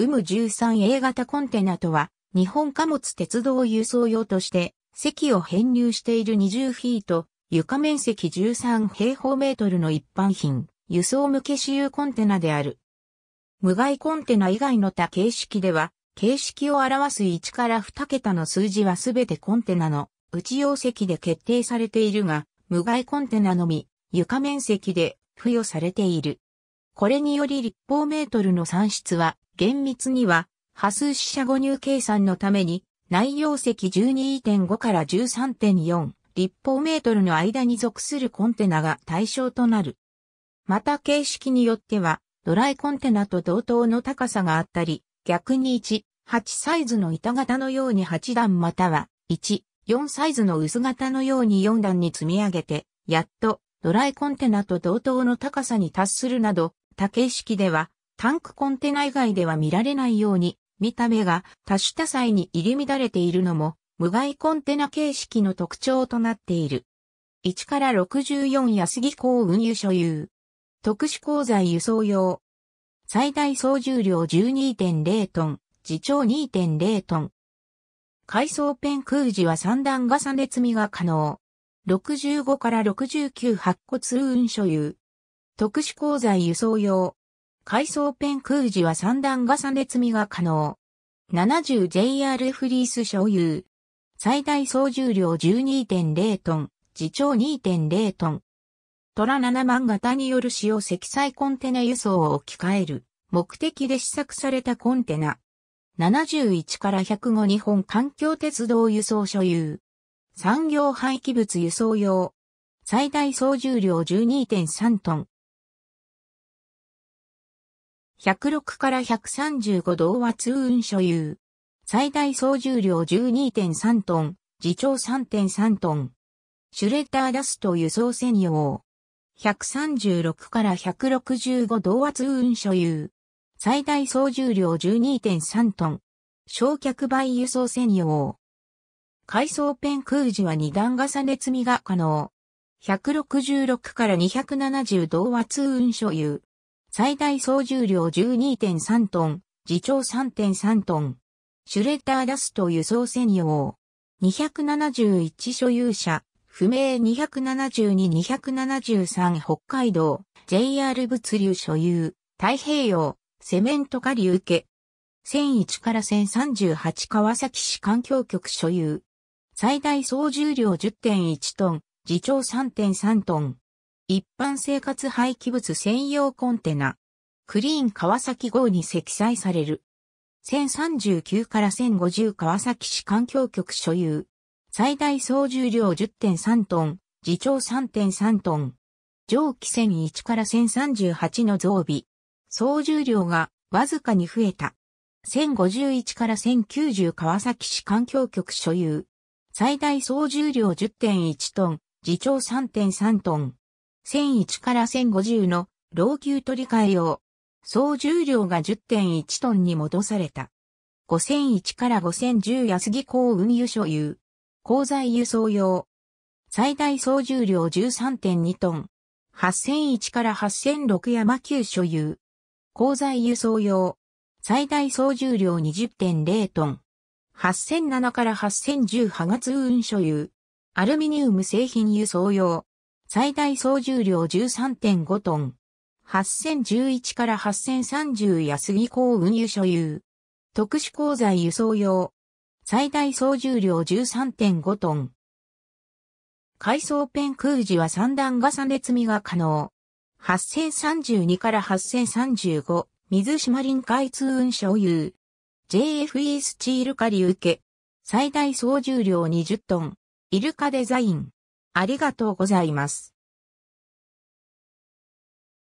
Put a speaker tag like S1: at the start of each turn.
S1: 有無 13A 型コンテナとは、日本貨物鉄道輸送用として、席を編入している20フィート、床面積13平方メートルの一般品、輸送向け私有コンテナである。無害コンテナ以外の他形式では、形式を表す1から2桁の数字はすべてコンテナの内容積で決定されているが、無害コンテナのみ、床面積で付与されている。これにより立方メートルの算出は、厳密には、波数四捨五入計算のために、内容積12.5から13.4立方メートルの間に属するコンテナが対象となる。また形式によっては、ドライコンテナと同等の高さがあったり、逆に1、8サイズの板型のように8段または、1、4サイズの薄型のように4段に積み上げて、やっとドライコンテナと同等の高さに達するなど、竹井式では、タンクコンテナ以外では見られないように、見た目が多種多彩に入り乱れているのも、無害コンテナ形式の特徴となっている。1から64安木港運輸所有。特殊鋼材輸送用。最大総重量12.0トン、自重2.0トン。階層ペン空時は3段重ね積みが可能。65から69白骨運所有。特殊鋼材輸送用。回送ペン空時は三段重ね積みが可能。70JR フリース所有。最大総重量12.0トン、自重2.0トン。トラ7万型による使用積載コンテナ輸送を置き換える目的で試作されたコンテナ。71から105日本環境鉄道輸送所有。産業廃棄物輸送用。最大総重量12.3トン、106から135同圧通運所有。最大総重量12.3トン、自重3.3トン。シュレッダーダスト輸送専用。136から165同圧運所有。最大総重量12.3トン。焼却倍輸送専用。回送ペン空時は2段重ね積みが可能。166から270同圧運所有。最大総重量12.3トン、自長3.3トン。シュレッダーダスト輸送専用。271所有者、不明272-273北海道、JR 物流所有、太平洋、セメント下流受け。1001から1038川崎市環境局所有。最大総重量10.1トン、自長3.3トン。一般生活廃棄物専用コンテナ、クリーン川崎号に積載される。1039から1050川崎市環境局所有。最大総重量10.3トン、自重3.3トン。上記1001から1038の増備。総重量がわずかに増えた。1051から1090川崎市環境局所有。最大総重量10.1トン、自重3.3トン。1001から1050の老朽取り替え用。総重量が10.1トンに戻された。5001から5010安木港運輸所有。鉱材輸送用。最大総重量13.2トン。8001から8006山級所有。鉱材輸送用。最大総重量20.0トン。8007から8010波月運所有。アルミニウム製品輸送用。最大総重量13.5トン。8011から8030安木港運輸所有。特殊鋼材輸送用。最大総重量13.5トン。海藻ペン空時は三段重ね積みが可能。8032から8035、水島林海通運所有。JFE スチールカリ受け。最大総重量20トン。イルカデザイン。ありがとうございます。